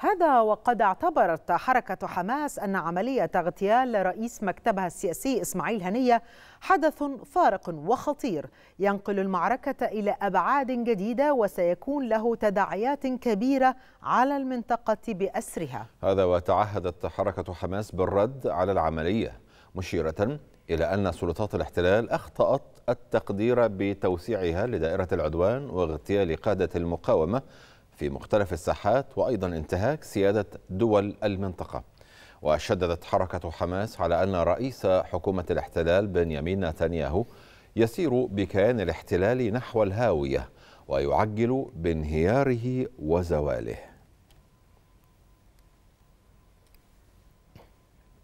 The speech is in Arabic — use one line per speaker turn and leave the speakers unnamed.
هذا وقد اعتبرت حركة حماس أن عملية اغتيال رئيس مكتبها السياسي إسماعيل هنية حدث فارق وخطير ينقل المعركة إلى أبعاد جديدة وسيكون له تداعيات كبيرة على المنطقة بأسرها
هذا وتعهدت حركة حماس بالرد على العملية مشيرة إلى أن سلطات الاحتلال أخطأت التقدير بتوسيعها لدائرة العدوان واغتيال قادة المقاومة في مختلف الساحات وأيضا انتهاك سيادة دول المنطقة وشددت حركة حماس على أن رئيس حكومة الاحتلال بنيامين نتنياهو يسير بكيان الاحتلال نحو الهاوية ويعجل بانهياره وزواله